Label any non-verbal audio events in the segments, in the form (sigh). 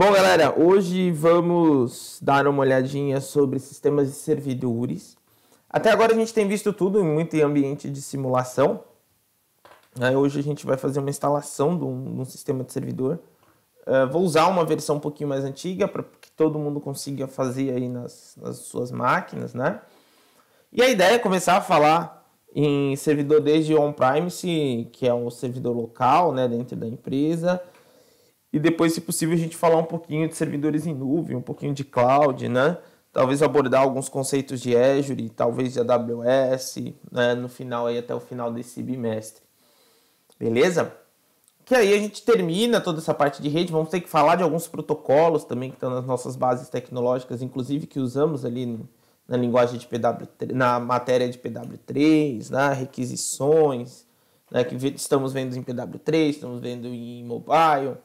Bom, galera, hoje vamos dar uma olhadinha sobre sistemas de servidores. Até agora a gente tem visto tudo muito em ambiente de simulação. hoje a gente vai fazer uma instalação de um, de um sistema de servidor. Eh, vou usar uma versão um pouquinho mais antiga para que todo mundo consiga fazer aí nas, nas suas máquinas, né? E a ideia é começar a falar em servidor desde on-premise, que é um servidor local, né, dentro da empresa, e depois, se possível, a gente falar um pouquinho de servidores em nuvem, um pouquinho de cloud, né? Talvez abordar alguns conceitos de Azure, talvez de AWS, né? no final aí até o final desse bimestre. Beleza? Que aí a gente termina toda essa parte de rede, vamos ter que falar de alguns protocolos também que estão nas nossas bases tecnológicas, inclusive que usamos ali na linguagem de pw na matéria de PW3, na né? requisições, né? que estamos vendo em PW3, estamos vendo em mobile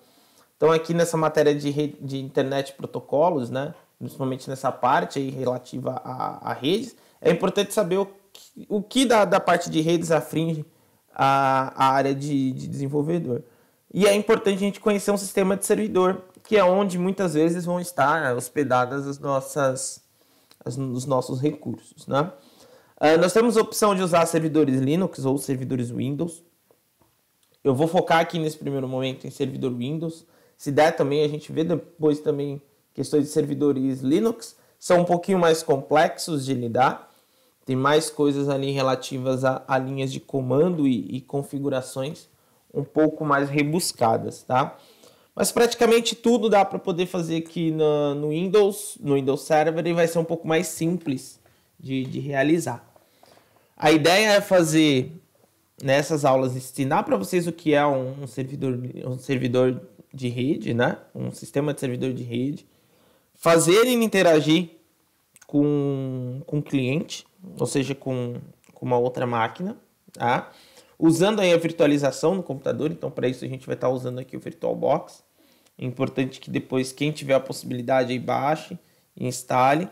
então, aqui nessa matéria de, rede, de internet protocolos, né, principalmente nessa parte aí relativa a, a redes, é importante saber o que, o que da, da parte de redes afringe a, a área de, de desenvolvedor. E é importante a gente conhecer um sistema de servidor, que é onde muitas vezes vão estar hospedadas as nossas, as, os nossos recursos. Né? Uh, nós temos a opção de usar servidores Linux ou servidores Windows. Eu vou focar aqui nesse primeiro momento em servidor Windows se der também, a gente vê depois também questões de servidores Linux, são um pouquinho mais complexos de lidar, tem mais coisas ali relativas a, a linhas de comando e, e configurações um pouco mais rebuscadas, tá? Mas praticamente tudo dá para poder fazer aqui no Windows, no Windows Server, e vai ser um pouco mais simples de, de realizar. A ideia é fazer nessas aulas ensinar para vocês o que é um, um servidor, um servidor de rede, né? Um sistema de servidor de rede. Fazer ele interagir com, com o cliente, ou seja, com, com uma outra máquina, tá? Usando aí a virtualização no computador, então para isso a gente vai estar tá usando aqui o VirtualBox. É importante que depois quem tiver a possibilidade aí baixe e instale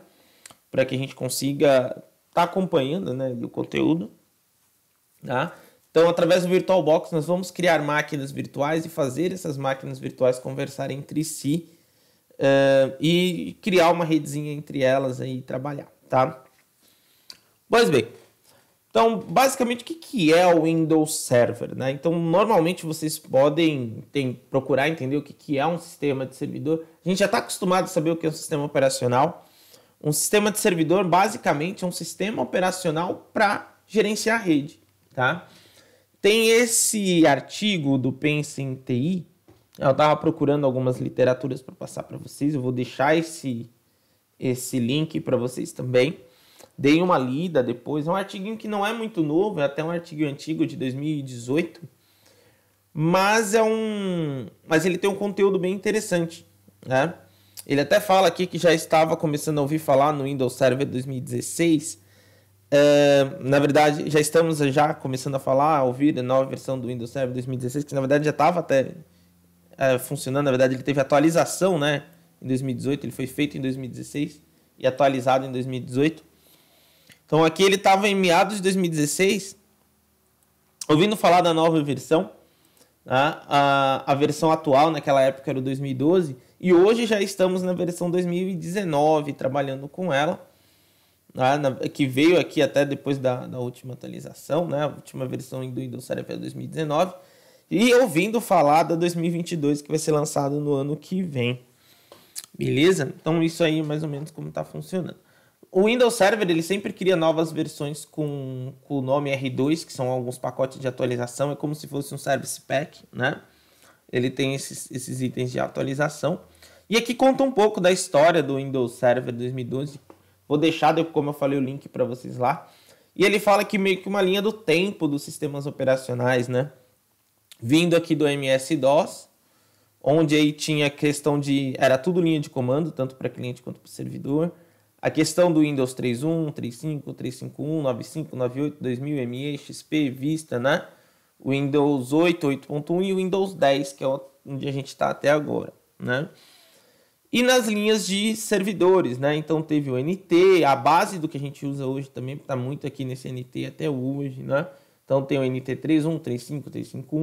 para que a gente consiga estar tá acompanhando, né, o conteúdo, tá? Então, através do VirtualBox, nós vamos criar máquinas virtuais e fazer essas máquinas virtuais conversarem entre si uh, e criar uma redezinha entre elas e trabalhar, tá? Pois bem, então, basicamente, o que, que é o Windows Server? Né? Então, normalmente vocês podem tem, procurar entender o que, que é um sistema de servidor. A gente já está acostumado a saber o que é um sistema operacional. Um sistema de servidor, basicamente, é um sistema operacional para gerenciar a rede, tá? Tem esse artigo do Pense em TI. Eu estava procurando algumas literaturas para passar para vocês. Eu vou deixar esse, esse link para vocês também. Dei uma lida depois. É um artiguinho que não é muito novo, é até um artigo antigo de 2018. Mas é um. Mas ele tem um conteúdo bem interessante. Né? Ele até fala aqui que já estava começando a ouvir falar no Windows Server 2016 Uh, na verdade, já estamos já começando a falar, a ouvir a nova versão do Windows Server 2016, que na verdade já estava até uh, funcionando. Na verdade, ele teve atualização né, em 2018, ele foi feito em 2016 e atualizado em 2018. Então aqui ele estava em meados de 2016, ouvindo falar da nova versão. Né, a, a versão atual naquela época era o 2012 e hoje já estamos na versão 2019 trabalhando com ela né, que veio aqui até depois da, da última atualização, né, a última versão do Windows Server 2019, é e ouvindo falar da 2022 que vai ser lançado no ano que vem. Beleza? Então isso aí é mais ou menos como está funcionando. O Windows Server ele sempre cria novas versões com, com o nome R2, que são alguns pacotes de atualização, é como se fosse um Service Pack, né? Ele tem esses, esses itens de atualização. E aqui conta um pouco da história do Windows Server 2012, Vou deixar, como eu falei, o link para vocês lá. E ele fala que meio que uma linha do tempo dos sistemas operacionais, né? Vindo aqui do MS-DOS, onde aí tinha a questão de... Era tudo linha de comando, tanto para cliente quanto para servidor. A questão do Windows 3.1, 3.5, 3.5.1, 95, 98, 2000, ME, XP, Vista, né? Windows 8, 8.1 e o Windows 10, que é onde a gente está até agora, né? E nas linhas de servidores, né? Então teve o NT, a base do que a gente usa hoje também está muito aqui nesse NT até hoje, né? Então tem o NT31, 35,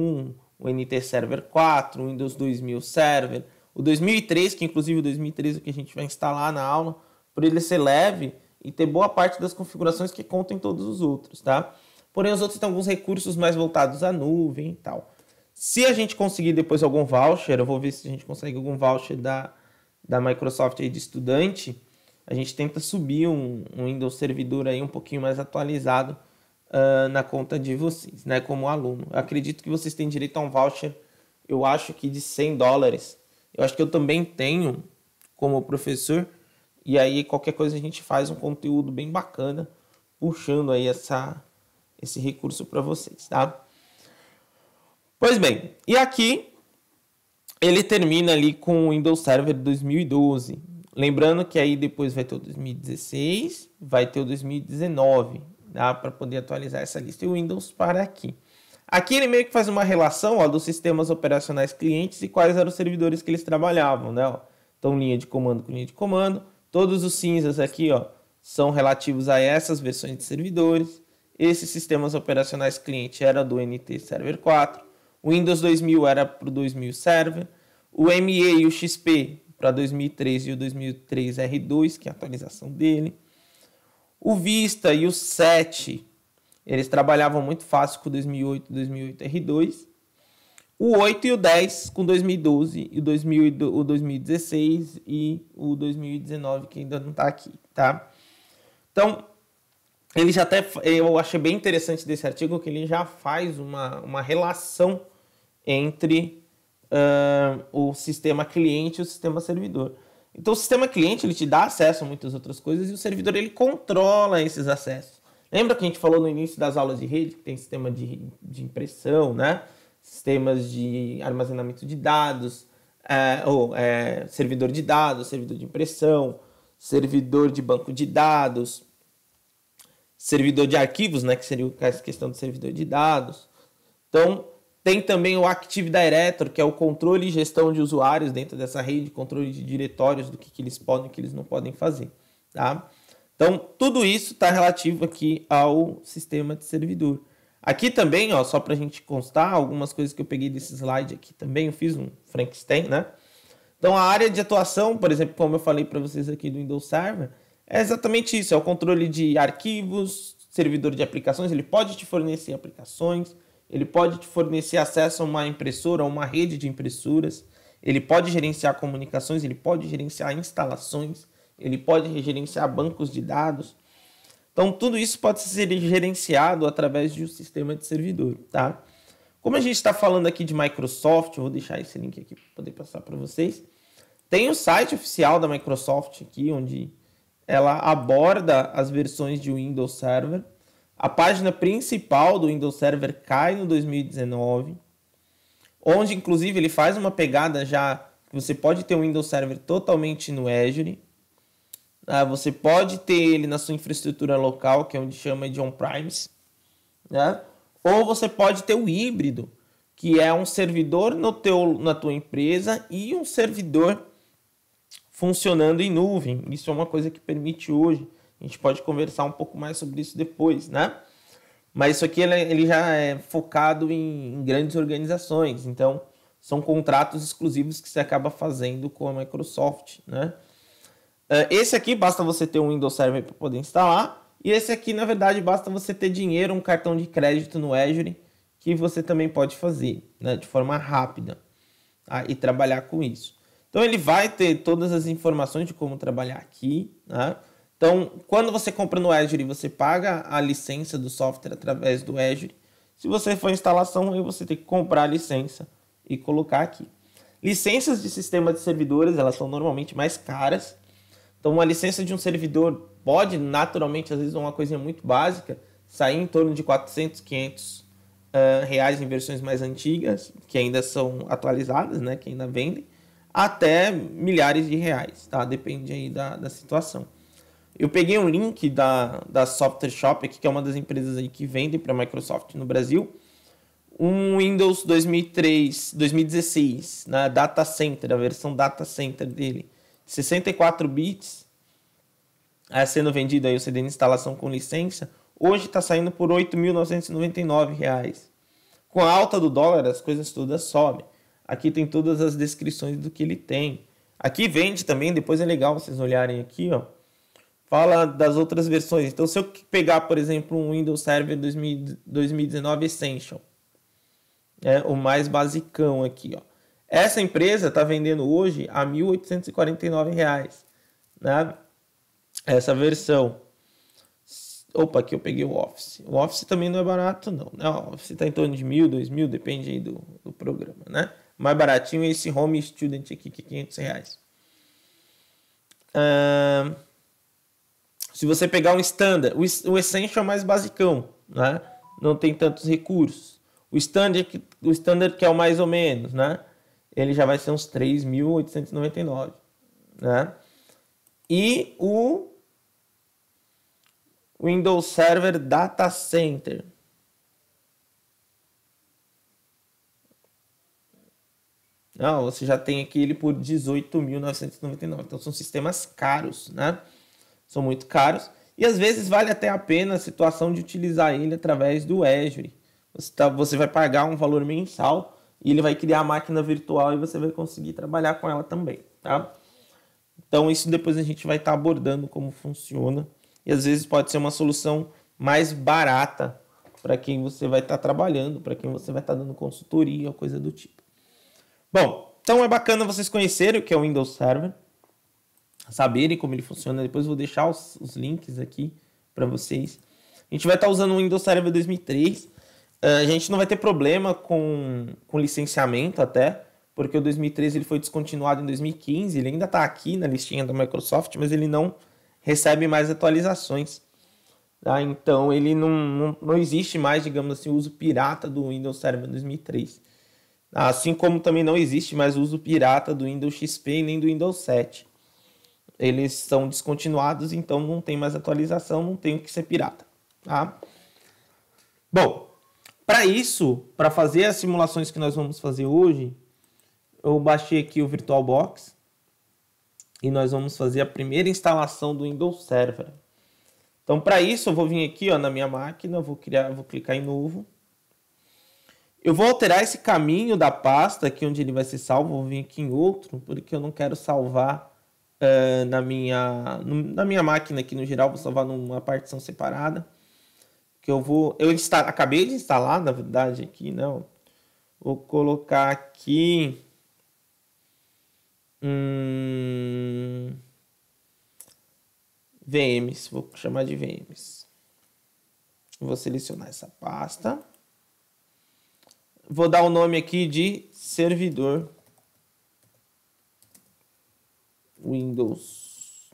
o NT Server 4, o Windows 2000 Server, o 2003, que inclusive o 2003 é o que a gente vai instalar na aula, por ele ser leve e ter boa parte das configurações que contam em todos os outros, tá? Porém, os outros têm alguns recursos mais voltados à nuvem e tal. Se a gente conseguir depois algum voucher, eu vou ver se a gente consegue algum voucher da da Microsoft aí de estudante, a gente tenta subir um, um Windows Servidor aí um pouquinho mais atualizado uh, na conta de vocês, né, como aluno. Eu acredito que vocês têm direito a um voucher, eu acho que de 100 dólares. Eu acho que eu também tenho como professor, e aí qualquer coisa a gente faz um conteúdo bem bacana, puxando aí essa, esse recurso para vocês, tá? Pois bem, e aqui ele termina ali com o Windows Server 2012. Lembrando que aí depois vai ter o 2016, vai ter o 2019, dá para poder atualizar essa lista e o Windows para aqui. Aqui ele meio que faz uma relação ó, dos sistemas operacionais clientes e quais eram os servidores que eles trabalhavam, né? Ó. Então linha de comando com linha de comando, todos os cinzas aqui, ó, são relativos a essas versões de servidores. Esses sistemas operacionais cliente era do NT Server 4. O Windows 2000 era para o 2000 Server. O ME e o XP para 2003 e o 2003 R2, que é a atualização dele. O Vista e o 7, eles trabalhavam muito fácil com o 2008 2008 R2. O 8 e o 10 com 2012 e o, o 2016 e o 2019 que ainda não está aqui, tá? Então, já até eu achei bem interessante desse artigo que ele já faz uma, uma relação entre uh, o sistema cliente e o sistema servidor. Então o sistema cliente ele te dá acesso a muitas outras coisas e o servidor ele controla esses acessos. Lembra que a gente falou no início das aulas de rede que tem sistema de, de impressão, né? Sistemas de armazenamento de dados, é, ou é, servidor de dados, servidor de impressão, servidor de banco de dados servidor de arquivos, né, que seria a questão do servidor de dados. Então, tem também o Active Directory, que é o controle e gestão de usuários dentro dessa rede, controle de diretórios do que, que eles podem e que eles não podem fazer. Tá? Então, tudo isso está relativo aqui ao sistema de servidor. Aqui também, ó, só para a gente constar, algumas coisas que eu peguei desse slide aqui também, eu fiz um Frankenstein, né? Então, a área de atuação, por exemplo, como eu falei para vocês aqui do Windows Server, é exatamente isso, é o controle de arquivos, servidor de aplicações, ele pode te fornecer aplicações, ele pode te fornecer acesso a uma impressora, a uma rede de impressoras, ele pode gerenciar comunicações, ele pode gerenciar instalações, ele pode gerenciar bancos de dados. Então, tudo isso pode ser gerenciado através de um sistema de servidor, tá? Como a gente está falando aqui de Microsoft, vou deixar esse link aqui para poder passar para vocês. Tem o site oficial da Microsoft aqui, onde ela aborda as versões de Windows Server. A página principal do Windows Server cai no 2019, onde inclusive ele faz uma pegada já você pode ter o um Windows Server totalmente no Azure. Ah, você pode ter ele na sua infraestrutura local, que é onde chama de on-premise. Né? Ou você pode ter o híbrido, que é um servidor no teu, na tua empresa e um servidor funcionando em nuvem. Isso é uma coisa que permite hoje. A gente pode conversar um pouco mais sobre isso depois, né? Mas isso aqui ele, já é focado em, grandes organizações. Então, são contratos exclusivos que você acaba fazendo com a Microsoft, né? Ah, esse aqui basta você ter um Windows Server para poder instalar. E esse aqui, na verdade, basta você ter dinheiro, um cartão de crédito no Azure, que você também pode fazer né, de forma rápida tá? e trabalhar com isso. Então ele vai ter todas as informações de como trabalhar aqui. Né? Então, quando você compra no Azure, você paga a licença do software através do Azure. Se você for instalação, aí você tem que comprar a licença e colocar aqui. Licenças de sistema de servidores, elas são normalmente mais caras. Então, uma licença de um servidor pode, naturalmente, às vezes uma coisinha muito básica, sair em torno de 400, 500 uh, reais em versões mais antigas, que ainda são atualizadas, né, que ainda vendem até milhares de reais, tá? Depende aí da, da situação. Eu peguei um link da, da Software Shop, que é uma das empresas aí que vendem para a Microsoft no Brasil, um Windows 2003, 2016, na Data Center, a versão Data Center dele, 64 bits, é sendo vendido aí o CD de instalação com licença, hoje está saindo por R$ 8.999. Com a alta do dólar, as coisas todas sobem. Aqui tem todas as descrições do que ele tem. Aqui vende também, depois é legal vocês olharem aqui, ó. Fala das outras versões. Então, se eu pegar, por exemplo, um Windows Server 2019 Essential, é o mais basicão aqui, ó. Essa empresa está vendendo hoje a R$ 1.849, né? Essa versão. Opa, aqui eu peguei o Office. O Office também não é barato, não. Né? O Office está em torno de mil, dois mil, depende aí do, do programa, né? mais baratinho é esse Home Student aqui, que é 500 reais. Ah, se você pegar um Standard, o, o Essential é mais basicão, né? Não tem tantos recursos. O Standard, o standard que é o mais ou menos, né? Ele já vai ser uns 3.899, né? E o Windows Server Data Center, Ah, você já tem aqui ele por 18.999. Então são sistemas caros, né? São muito caros. E às vezes vale até a pena a situação de utilizar ele através do Azure. Você, tá, você vai pagar um valor mensal e ele vai criar a máquina virtual e você vai conseguir trabalhar com ela também, tá? Então isso depois a gente vai estar tá abordando como funciona e às vezes pode ser uma solução mais barata para quem você vai estar tá trabalhando, para quem você vai estar tá dando consultoria, coisa do tipo. Bom, então é bacana vocês conhecerem o que é o Windows Server, saberem como ele funciona. Depois vou deixar os, os links aqui para vocês. A gente vai estar tá usando o Windows Server 2003. Uh, eh, a gente não vai ter problema com, com licenciamento até, porque o 2013 ele foi descontinuado em 2015. Ele ainda está aqui na listinha da Microsoft, mas ele não recebe mais atualizações. Tá? Então ele não, não, não existe mais, digamos assim, o uso pirata do Windows Server 2003. Assim como também não existe mais uso pirata do Windows XP nem do Windows 7. Eles são descontinuados, então não tem mais atualização, não tem o que ser pirata. Tá? Bom, para isso, para fazer as simulações que nós vamos fazer hoje, eu baixei aqui o VirtualBox e nós vamos fazer a primeira instalação do Windows Server. Então, para isso, eu vou vir aqui ó, na minha máquina, vou criar, vou clicar em novo. Eu vou alterar esse caminho da pasta aqui onde ele vai ser salvo, vou vir aqui em outro, porque eu não quero salvar uh, na, minha, na minha máquina aqui no geral, vou salvar numa partição separada. Que eu vou. Eu insta, acabei de instalar, na verdade, aqui, não. Né, vou colocar aqui. Hum, VMs, vou chamar de VMs. Vou selecionar essa pasta. Vou dar o nome aqui de servidor Windows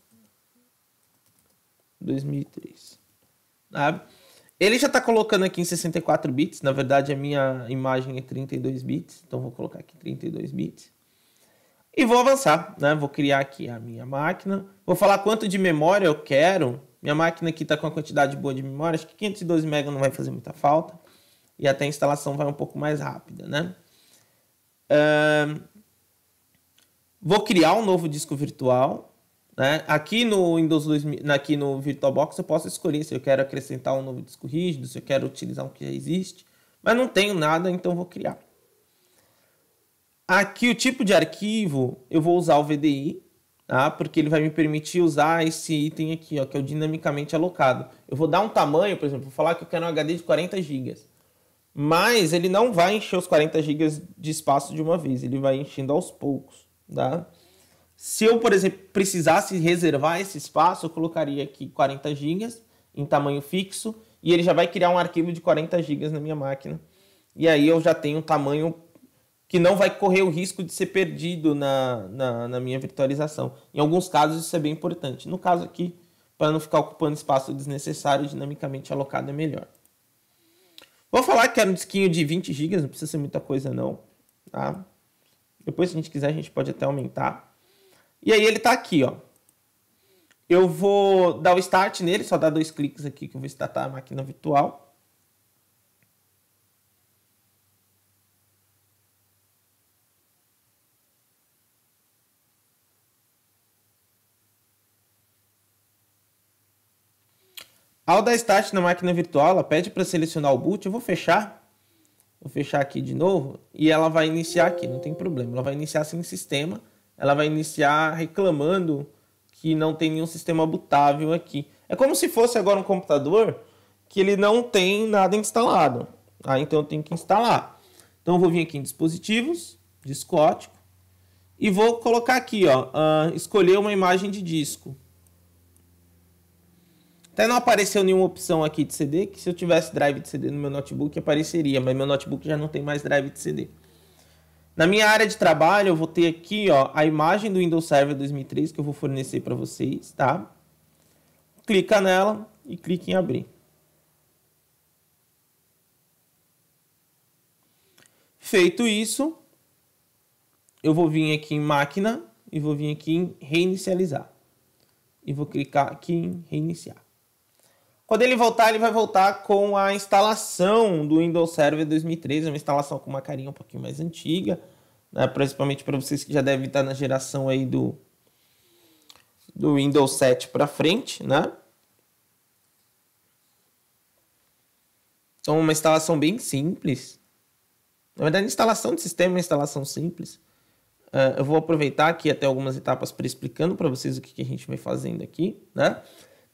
2003. Ah, ele já está colocando aqui em 64 bits. Na verdade, a minha imagem é 32 bits. Então, vou colocar aqui 32 bits. E vou avançar, né? Vou criar aqui a minha máquina. Vou falar quanto de memória eu quero. Minha máquina aqui está com uma quantidade boa de memória. Acho que 512 MB não vai fazer muita falta e até a instalação vai um pouco mais rápida, né? Uh, vou criar um novo disco virtual, né? Aqui no Windows 2000, aqui no VirtualBox eu posso escolher se eu quero acrescentar um novo disco rígido, se eu quero utilizar um que já existe, mas não tenho nada, então vou criar. Aqui o tipo de arquivo eu vou usar o VDI, tá? porque ele vai me permitir usar esse item aqui, ó, que é o dinamicamente alocado. Eu vou dar um tamanho, por exemplo, vou falar que eu quero um HD de 40 GB mas ele não vai encher os 40 GB de espaço de uma vez, ele vai enchendo aos poucos, tá? Se eu, por exemplo, precisasse reservar esse espaço, eu colocaria aqui 40 GB em tamanho fixo e ele já vai criar um arquivo de 40 GB na minha máquina. E aí eu já tenho um tamanho que não vai correr o risco de ser perdido na, na, na minha virtualização. Em alguns casos isso é bem importante. No caso aqui, para não ficar ocupando espaço desnecessário, dinamicamente alocado é melhor. Vou falar que era é um disquinho de 20 GB, não precisa ser muita coisa não, tá? Depois, se a gente quiser, a gente pode até aumentar. E aí ele tá aqui, ó. Eu vou dar o start nele, só dar dois cliques aqui que eu vou startar a máquina virtual. Ao dar start na máquina virtual, ela pede para selecionar o boot. Eu vou fechar. Vou fechar aqui de novo. E ela vai iniciar aqui, não tem problema. Ela vai iniciar sem assim sistema. Ela vai iniciar reclamando que não tem nenhum sistema bootável aqui. É como se fosse agora um computador que ele não tem nada instalado. Ah, então eu tenho que instalar. Então eu vou vir aqui em dispositivos, disco ótico, e vou colocar aqui, ó, uh, escolher uma imagem de disco. Até não apareceu nenhuma opção aqui de CD, que se eu tivesse drive de CD no meu notebook apareceria, mas meu notebook já não tem mais drive de CD. Na minha área de trabalho, eu vou ter aqui ó, a imagem do Windows Server 2003 que eu vou fornecer para vocês, tá? Clica nela e clique em abrir. Feito isso, eu vou vir aqui em máquina e vou vir aqui em reinicializar. E vou clicar aqui em reiniciar. Quando ele voltar, ele vai voltar com a instalação do Windows Server 2013, uma instalação com uma carinha um pouquinho mais antiga, né? principalmente para vocês que já devem estar na geração aí do, do Windows 7 para frente, né? Então, uma instalação bem simples. Na verdade, instalação de sistema é uma instalação simples. Uh, eu vou aproveitar aqui até algumas etapas para explicando para vocês o que, que a gente vai fazendo aqui, né?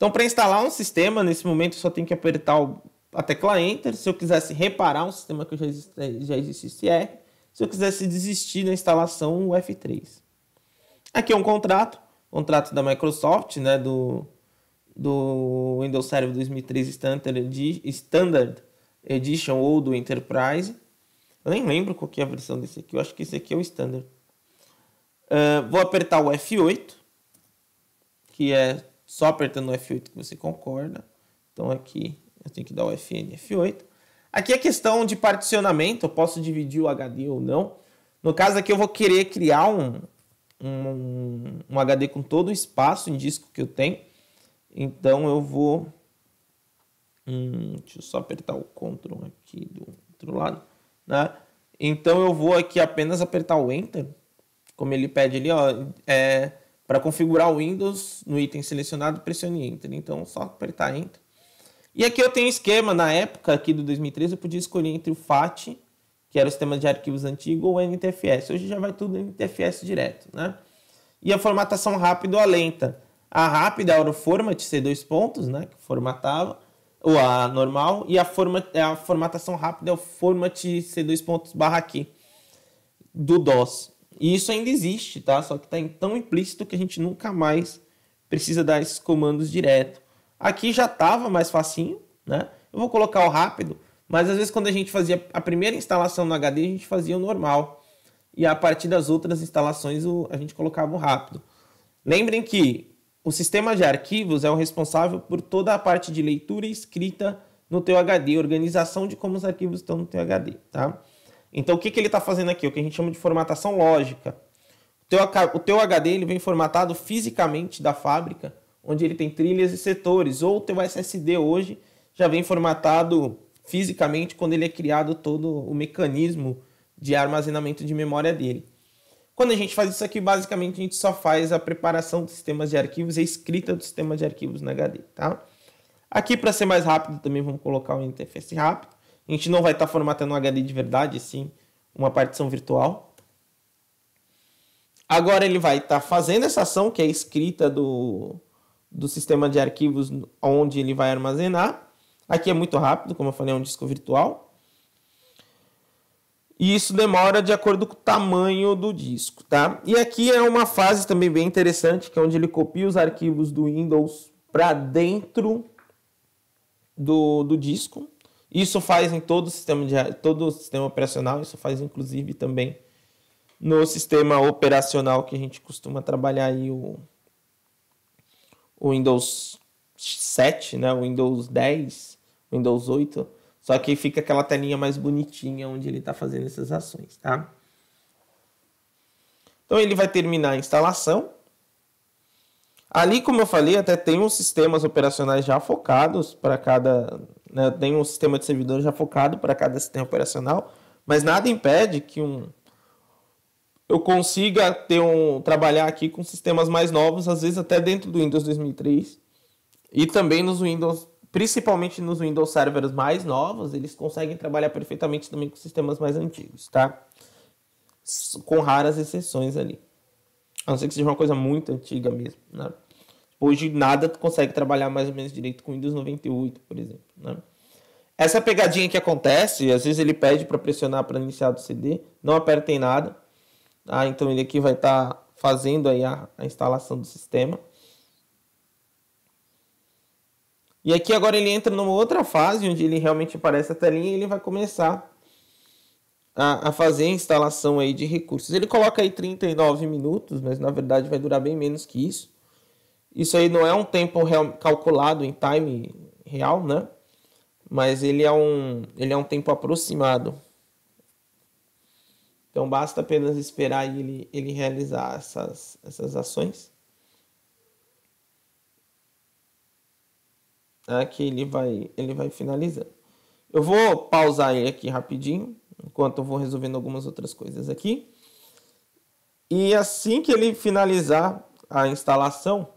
Então, para instalar um sistema, nesse momento eu só tenho que apertar a tecla Enter. Se eu quisesse reparar um sistema que já existe, é, já existe R. É. Se eu quisesse desistir da instalação, o F3. Aqui é um contrato, contrato da Microsoft, né, do, do Windows Server 2003 Standard, Standard Edition ou do Enterprise. Eu nem lembro qual que é a versão desse aqui. Eu acho que esse aqui é o Standard. Uh, vou apertar o F8, que é só apertando o F8 que você concorda. Então aqui eu tenho que dar o Fn F8. Aqui a é questão de particionamento, eu posso dividir o HD ou não. No caso aqui eu vou querer criar um, um, um HD com todo o espaço em disco que eu tenho. Então eu vou... Hum, deixa eu só apertar o Ctrl aqui do outro lado. Né? Então eu vou aqui apenas apertar o Enter, como ele pede ali, ó, é, para configurar o Windows, no item selecionado, pressione Enter. Então, só apertar Enter. E aqui eu tenho um esquema, na época aqui do 2013, eu podia escolher entre o FAT, que era o sistema de arquivos antigo, ou NTFS. Hoje já vai tudo NTFS direto, né? E a formatação rápida ou a lenta. A rápida era é o format C2 pontos, né, que formatava, ou a normal, e a, forma, a formatação rápida é o format C2 pontos barra aqui, do DOS. E isso ainda existe, tá? Só que está tão implícito que a gente nunca mais precisa dar esses comandos direto. Aqui já estava mais facinho, né? Eu vou colocar o rápido, mas às vezes quando a gente fazia a primeira instalação no HD, a gente fazia o normal. E a partir das outras instalações, a gente colocava o rápido. Lembrem que o sistema de arquivos é o responsável por toda a parte de leitura e escrita no teu HD, organização de como os arquivos estão no teu HD, tá? Então, o que, que ele está fazendo aqui? O que a gente chama de formatação lógica. O teu, o teu HD ele vem formatado fisicamente da fábrica, onde ele tem trilhas e setores. Ou o teu SSD hoje já vem formatado fisicamente quando ele é criado todo o mecanismo de armazenamento de memória dele. Quando a gente faz isso aqui, basicamente a gente só faz a preparação dos sistemas de arquivos e a escrita do sistema de arquivos no HD, tá? Aqui, para ser mais rápido, também vamos colocar o interface rápido. A gente não vai estar tá formatando um HD de verdade, sim uma partição virtual. Agora ele vai estar tá fazendo essa ação, que é a escrita do, do sistema de arquivos onde ele vai armazenar. Aqui é muito rápido, como eu falei, é um disco virtual. E isso demora de acordo com o tamanho do disco, tá? E aqui é uma fase também bem interessante, que é onde ele copia os arquivos do Windows para dentro do, do disco. Isso faz em todo o sistema de todo o sistema operacional, isso faz inclusive também no sistema operacional que a gente costuma trabalhar aí o, o Windows 7, né, o Windows 10, o Windows 8, só que fica aquela telinha mais bonitinha onde ele está fazendo essas ações, tá? Então ele vai terminar a instalação. Ali, como eu falei, até tem uns sistemas operacionais já focados para cada né, tem um sistema de servidores já focado para cada sistema operacional, mas nada impede que um eu consiga ter um trabalhar aqui com sistemas mais novos, às vezes até dentro do Windows 2003 e também nos Windows, principalmente nos Windows servers mais novos, eles conseguem trabalhar perfeitamente também com sistemas mais antigos, tá? Com raras exceções ali. A não ser que seja uma coisa muito antiga mesmo, né? Hoje nada consegue trabalhar mais ou menos direito com Windows 98, por exemplo. Né? Essa pegadinha que acontece, às vezes ele pede para pressionar para iniciar do CD, não aperta em nada. ah Então ele aqui vai estar tá fazendo aí a, a instalação do sistema. E aqui agora ele entra numa outra fase, onde ele realmente aparece a telinha e ele vai começar a, a, fazer a instalação aí de recursos. Ele coloca aí 39 minutos, mas na verdade vai durar bem menos que isso. Isso aí não é um tempo real, calculado em time real, né? Mas ele é um, ele é um tempo aproximado. Então basta apenas esperar ele, ele realizar essas, essas ações. Aqui né, ele vai, ele vai finalizando. Eu vou pausar ele aqui rapidinho, enquanto eu vou resolvendo algumas outras coisas aqui. E assim que ele finalizar a instalação,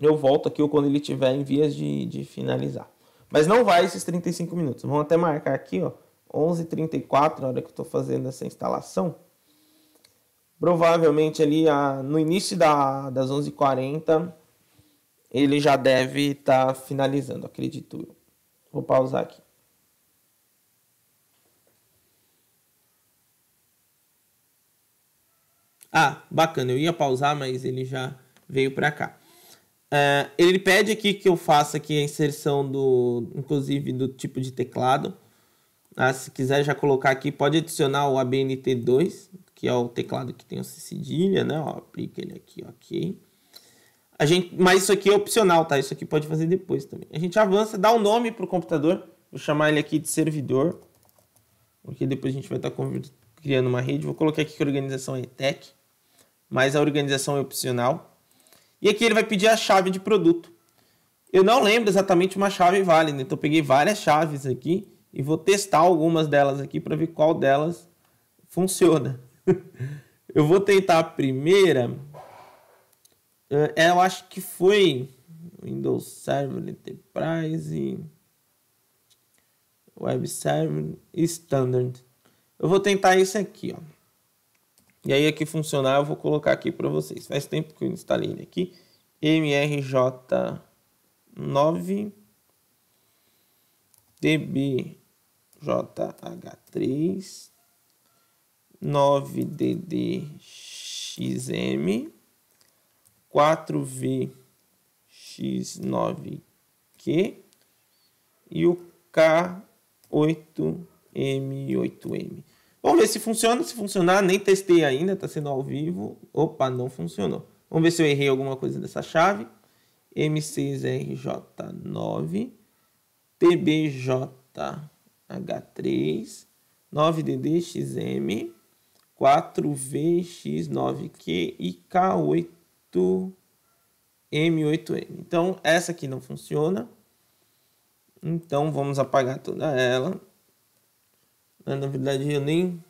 eu volto aqui ou quando ele tiver em vias de, de finalizar. Mas não vai esses 35 minutos. Vamos até marcar aqui, ó, 11h34, na hora que eu estou fazendo essa instalação. Provavelmente ali a, no início da, das 11h40 ele já deve estar tá finalizando, acredito eu. Vou pausar aqui. Ah, bacana, eu ia pausar, mas ele já veio para cá. Uh, ele pede aqui que eu faça aqui a inserção do, inclusive, do tipo de teclado. Ah, se quiser já colocar aqui, pode adicionar o ABNT2, que é o teclado que tem o cedilha, né? aplica ele aqui, ok. A gente, mas isso aqui é opcional, tá? Isso aqui pode fazer depois também. A gente avança, dá o um nome para o computador. Vou chamar ele aqui de servidor, porque depois a gente vai estar tá criando uma rede. Vou colocar aqui que a organização é ETEC, mas a organização é opcional. E aqui ele vai pedir a chave de produto. Eu não lembro exatamente uma chave válida, então peguei várias chaves aqui e vou testar algumas delas aqui para ver qual delas funciona. (laughs) eu vou tentar a primeira. É, eu acho que foi Windows Server Enterprise Web Server Standard. Eu vou tentar isso aqui, ó. E aí aqui funcionar, eu vou colocar aqui para vocês. Faz tempo que eu instalei ele aqui. MRJ9 DBJH3 9DDXM 4VX9Q e o K8M8M. Vamos ver se funciona. Se funcionar, nem testei ainda, está sendo ao vivo. Opa, não funcionou. Vamos ver se eu errei alguma coisa dessa chave. M6RJ9, TBJH3, 9DDXM, 4VX9Q e k 8 m 8 m Então, essa aqui não funciona. Então, vamos apagar toda ela. Né? Na verdade, eu nem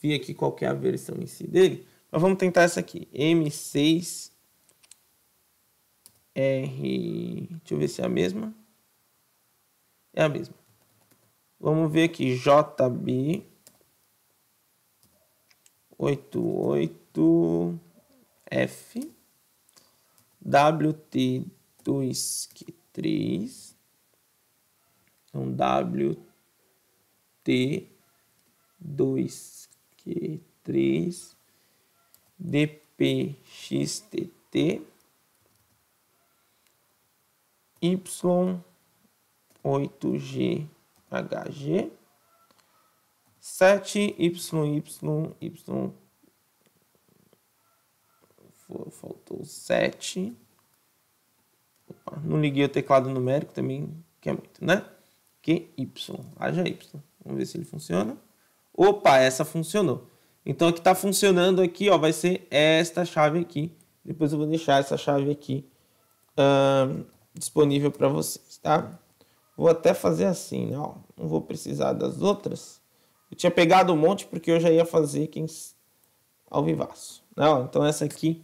vi aqui qual é a versão em si dele. Mas vamos tentar essa aqui. M6 R. Deixa eu ver se é a mesma. É a mesma. Vamos ver aqui. JB 88F WT2Q3. Então, WT T, 2, Q, 3, DPXTT, Y, 8G, HG, 7, Y, Y, Y, faltou 7, Opa, não liguei o teclado numérico também, que é muito, né? Y haja Y. Vamos ver se ele funciona. Opa, essa funcionou. Então, o que está funcionando aqui ó, vai ser esta chave aqui. Depois eu vou deixar essa chave aqui disponível para vocês, tá? Vou até fazer assim, né? Ó, não vou precisar das outras. Eu tinha pegado um monte porque eu já ia fazer quem... ao vivaço. Né? Ó, então, essa aqui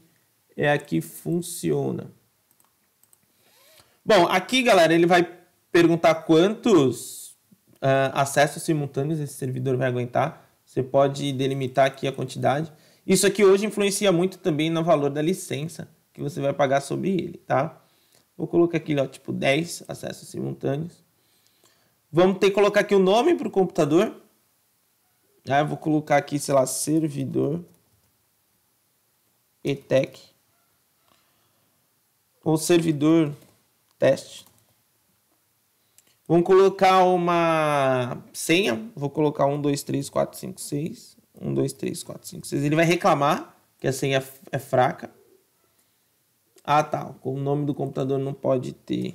é a que funciona. Bom, aqui, galera, ele vai perguntar quantos ah, acessos simultâneos esse servidor vai aguentar. Você pode delimitar aqui a quantidade. Isso aqui hoje influencia muito também no valor da licença que você vai pagar sobre ele, tá? Vou colocar aqui, ó, tipo 10 acessos simultâneos. Vamos ter que colocar aqui o nome para o computador. Ah, vou colocar aqui, sei lá, servidor ETEC ou servidor teste. Vamos colocar uma senha. Vou colocar 1, 2, 3, 4, 5, 6. 1, 2, 3, 4, 5, 6. Ele vai reclamar que a senha é fraca. Ah, tá. O nome do computador não pode ter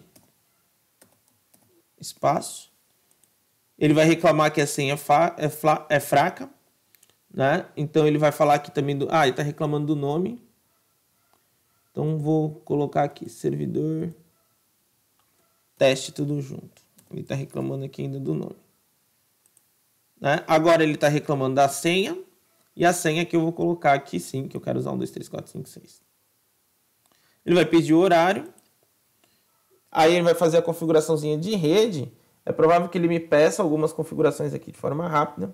espaço. Ele vai reclamar que a senha é, é fraca. Né? Então ele vai falar aqui também do. Ah, ele está reclamando do nome. Então vou colocar aqui servidor teste tudo junto. Ele está reclamando aqui ainda do nome. Né? Agora ele está reclamando da senha. E a senha que eu vou colocar aqui sim, que eu quero usar um 2, 3, 4, 5, 6. Ele vai pedir o horário. Aí ele vai fazer a configuraçãozinha de rede. É provável que ele me peça algumas configurações aqui de forma rápida.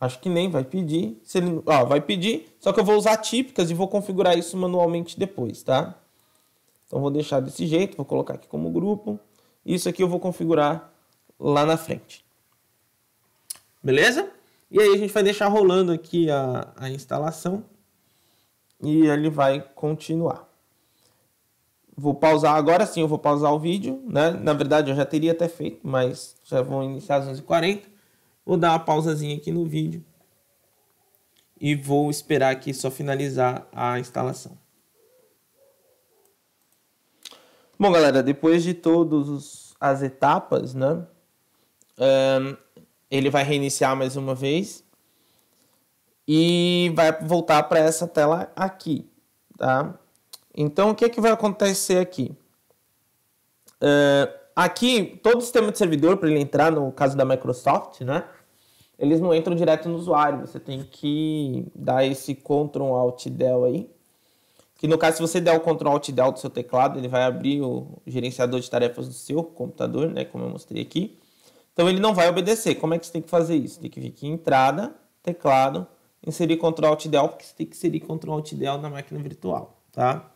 Acho que nem vai pedir. Se ele, vai pedir, só que eu vou usar típicas e vou configurar isso manualmente depois, tá? Então vou deixar desse jeito, vou colocar aqui como grupo. Isso aqui eu vou configurar lá na frente. Beleza? E aí a gente vai deixar rolando aqui a, a instalação e ele vai continuar. Vou pausar agora sim, eu vou pausar o vídeo, né? Na verdade eu já teria até feito, mas já vão iniciar às 11h40 Vou dar uma pausazinha aqui no vídeo e vou esperar aqui só finalizar a instalação. Bom, galera, depois de todas as etapas, né? Um, ele vai reiniciar mais uma vez e vai voltar para essa tela aqui, tá? Então, o que é que vai acontecer aqui? Uh, aqui, todo o sistema de servidor, para ele entrar, no caso da Microsoft, né? eles não entram direto no usuário. Você tem que dar esse Ctrl Alt Del aí. Que no caso, se você der o Ctrl Alt Del do seu teclado, ele vai abrir o gerenciador de tarefas do seu computador, né? Como eu mostrei aqui. Então ele não vai obedecer. Como é que você tem que fazer isso? Tem que vir aqui em entrada, teclado, inserir Ctrl Alt Del, porque você tem que inserir Ctrl Alt Del na máquina virtual, tá?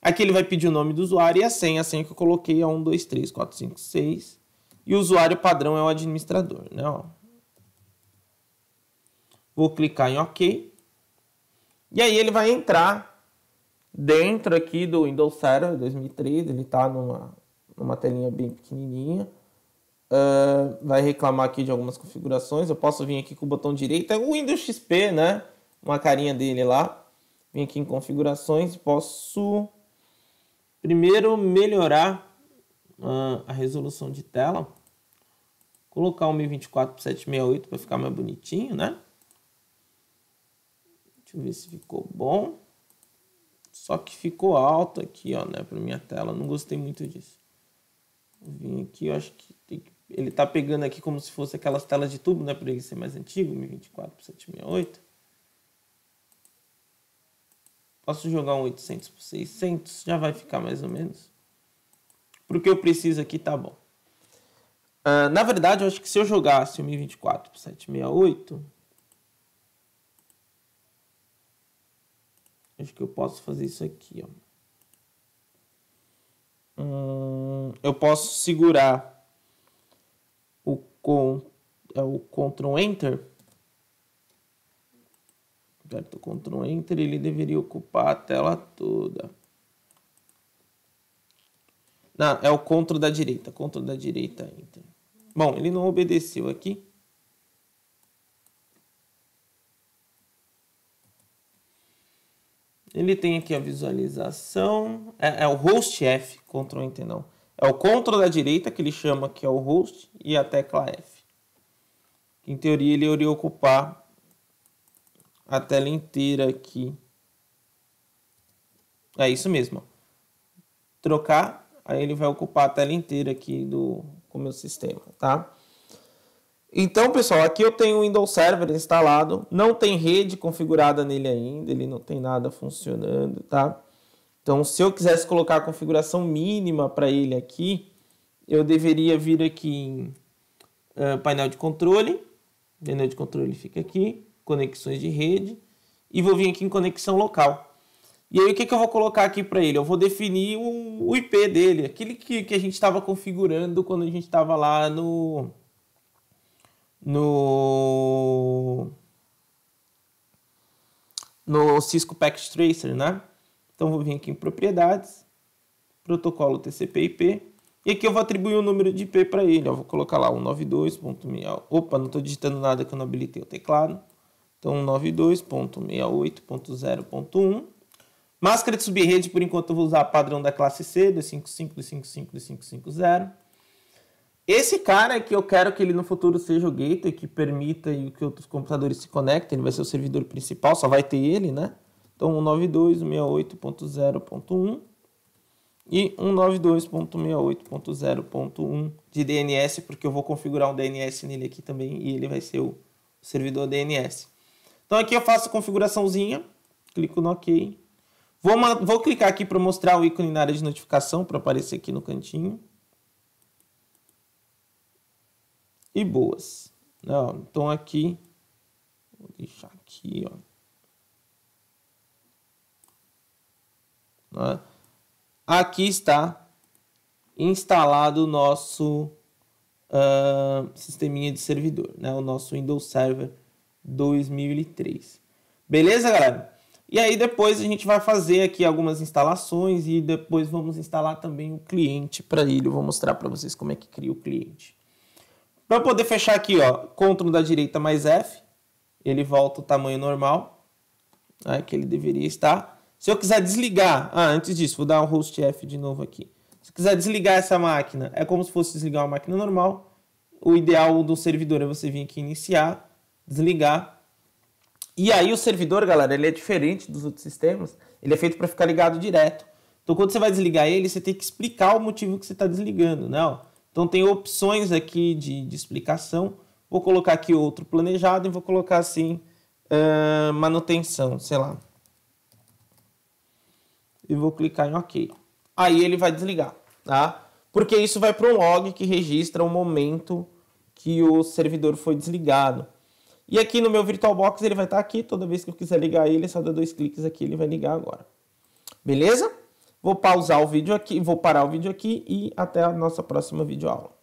Aqui ele vai pedir o nome do usuário e a senha. A senha que eu coloquei é 1, 2, 3, 4, 5, 6. E o usuário padrão é o administrador, né? Ó. Vou clicar em OK. E aí ele vai entrar dentro aqui do Windows Server 2013. Ele está numa, numa telinha bem pequenininha. Uh, vai reclamar aqui de algumas configurações. Eu posso vir aqui com o botão direito. É o Windows XP, né? Uma carinha dele lá. Vim aqui em configurações. Posso primeiro melhorar uh, a resolução de tela. Colocar o 1024 por 768 para ficar mais bonitinho, né? Deixa eu ver se ficou bom. Só que ficou alto aqui, ó, né, para minha tela. Não gostei muito disso. Vou vim aqui, eu acho que, que ele tá pegando aqui como se fosse aquelas telas de tubo, né, para ele ser mais antigo, 1024 por 768. Posso jogar um 800 por 600, já vai ficar mais ou menos. Pro que eu preciso aqui tá bom. Uh, na verdade, eu acho que se eu jogasse o 1024 por 768, Acho que eu posso fazer isso aqui, ó. Hum, eu posso segurar o, com, é o Ctrl Enter. Aperto Ctrl Enter, ele deveria ocupar a tela toda. Não, é o Ctrl da direita, Ctrl da direita, Enter. Bom, ele não obedeceu aqui. Ele tem aqui a visualização, é, é o host F, Ctrl Enter não. É o Ctrl da direita que ele chama que é o host e a tecla F. Em teoria ele iria ocupar a tela inteira aqui. É isso mesmo. Trocar, aí ele vai ocupar a tela inteira aqui do, com o meu sistema, tá? Então, pessoal, aqui eu tenho o Windows Server instalado, não tem rede configurada nele ainda, ele não tem nada funcionando, tá? Então, se eu quisesse colocar a configuração mínima para ele aqui, eu deveria vir aqui em uh, painel de controle, painel de controle fica aqui, conexões de rede, e vou vir aqui em conexão local. E aí o que, que eu vou colocar aqui para ele? Eu vou definir o, o IP dele, aquele que, que a gente estava configurando quando a gente estava lá no no no Cisco Packet Tracer, né? Então vou vir aqui em propriedades, protocolo TCP/IP e aqui eu vou atribuir o um número de IP para ele. Eu vou colocar lá 192.6. Opa, não estou digitando nada que eu não habilitei o teclado. Então 192.68.0.1 Máscara de subrede, por enquanto eu vou usar padrão da classe C, 255, 255, 250. Esse cara é que eu quero que ele no futuro seja o gateway que permita que outros computadores se conectem, ele vai ser o servidor principal, só vai ter ele, né? Então 192.68.0.1 e 192.68.0.1 de DNS, porque eu vou configurar um DNS nele aqui também e ele vai ser o servidor DNS. Então aqui eu faço a configuraçãozinha, clico no OK. Vou, vou clicar aqui para mostrar o ícone na área de notificação para aparecer aqui no cantinho. e boas. Né, então aqui, vou deixar aqui, ó. Né. Aqui está instalado o nosso uh, sisteminha de servidor, né? o nosso Windows Server 2003. Beleza, galera? E aí depois a gente vai fazer aqui algumas instalações e depois vamos instalar também o cliente para ele. Eu vou mostrar para vocês como é que cria o cliente. Para poder fechar aqui, ó, CTRL da direita mais F, ele volta o tamanho normal, né, que ele deveria estar. Se eu quiser desligar, ah, antes disso, vou dar um host F de novo aqui. Se eu quiser desligar essa máquina, é como se fosse desligar uma máquina normal. O ideal do servidor é você vir aqui iniciar, desligar. E aí o servidor, galera, ele é diferente dos outros sistemas. Ele é feito para ficar ligado direto. Então quando você vai desligar ele, você tem que explicar o motivo que você está desligando, né? Ó, então tem opções aqui de, de explicação. Vou colocar aqui outro planejado e vou colocar assim uh, manutenção, sei lá. E vou clicar em OK. Aí ele vai desligar, tá? Porque isso vai para um log que registra o momento que o servidor foi desligado. E aqui no meu VirtualBox ele vai estar tá aqui, toda vez que eu quiser ligar ele, é só dá dois cliques aqui, ele vai ligar agora. Beleza? Vou pausar o vídeo aqui, vou parar o vídeo aqui e até a nossa próxima videoaula.